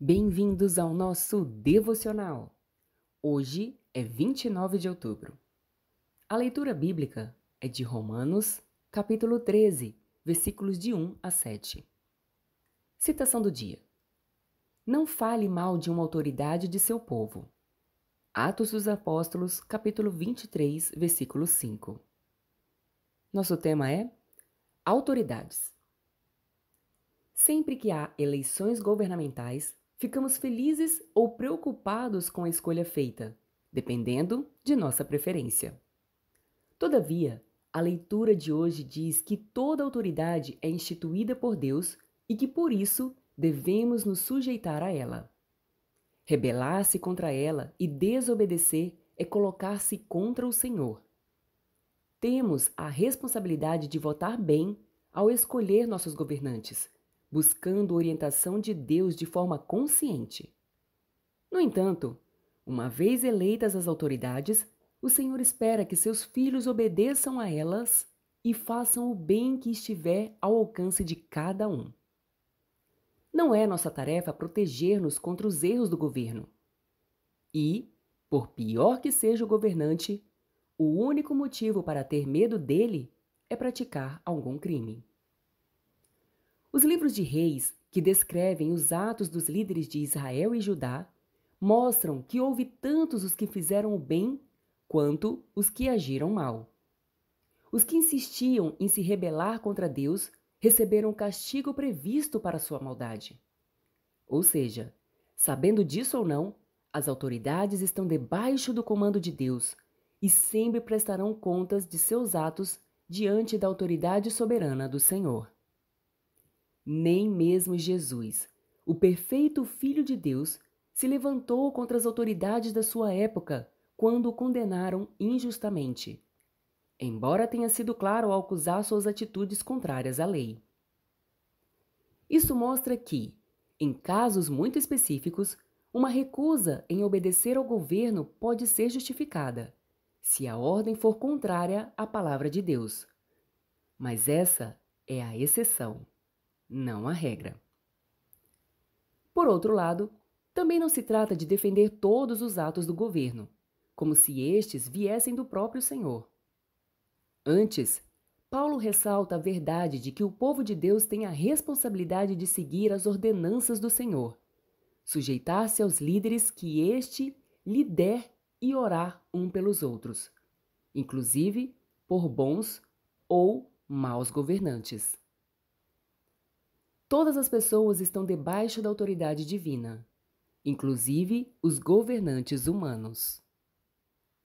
Bem-vindos ao nosso devocional. Hoje é 29 de outubro. A leitura bíblica é de Romanos, capítulo 13, versículos de 1 a 7. Citação do dia: Não fale mal de uma autoridade de seu povo. Atos dos Apóstolos, capítulo 23, versículo 5. Nosso tema é Autoridades. Sempre que há eleições governamentais, ficamos felizes ou preocupados com a escolha feita, dependendo de nossa preferência. Todavia, a leitura de hoje diz que toda autoridade é instituída por Deus e que por isso devemos nos sujeitar a ela. Rebelar-se contra ela e desobedecer é colocar-se contra o Senhor. Temos a responsabilidade de votar bem ao escolher nossos governantes, buscando orientação de Deus de forma consciente. No entanto, uma vez eleitas as autoridades, o Senhor espera que seus filhos obedeçam a elas e façam o bem que estiver ao alcance de cada um. Não é nossa tarefa proteger-nos contra os erros do governo. E, por pior que seja o governante, o único motivo para ter medo dele é praticar algum crime. Os livros de reis, que descrevem os atos dos líderes de Israel e Judá, mostram que houve tantos os que fizeram o bem quanto os que agiram mal. Os que insistiam em se rebelar contra Deus receberam o castigo previsto para sua maldade. Ou seja, sabendo disso ou não, as autoridades estão debaixo do comando de Deus e sempre prestarão contas de seus atos diante da autoridade soberana do Senhor. Nem mesmo Jesus, o perfeito Filho de Deus, se levantou contra as autoridades da sua época quando o condenaram injustamente, embora tenha sido claro ao acusar suas atitudes contrárias à lei. Isso mostra que, em casos muito específicos, uma recusa em obedecer ao governo pode ser justificada, se a ordem for contrária à palavra de Deus. Mas essa é a exceção não a regra. Por outro lado, também não se trata de defender todos os atos do governo, como se estes viessem do próprio Senhor. Antes, Paulo ressalta a verdade de que o povo de Deus tem a responsabilidade de seguir as ordenanças do Senhor, sujeitar-se aos líderes que este lhe der e orar um pelos outros, inclusive por bons ou maus governantes. Todas as pessoas estão debaixo da autoridade divina, inclusive os governantes humanos.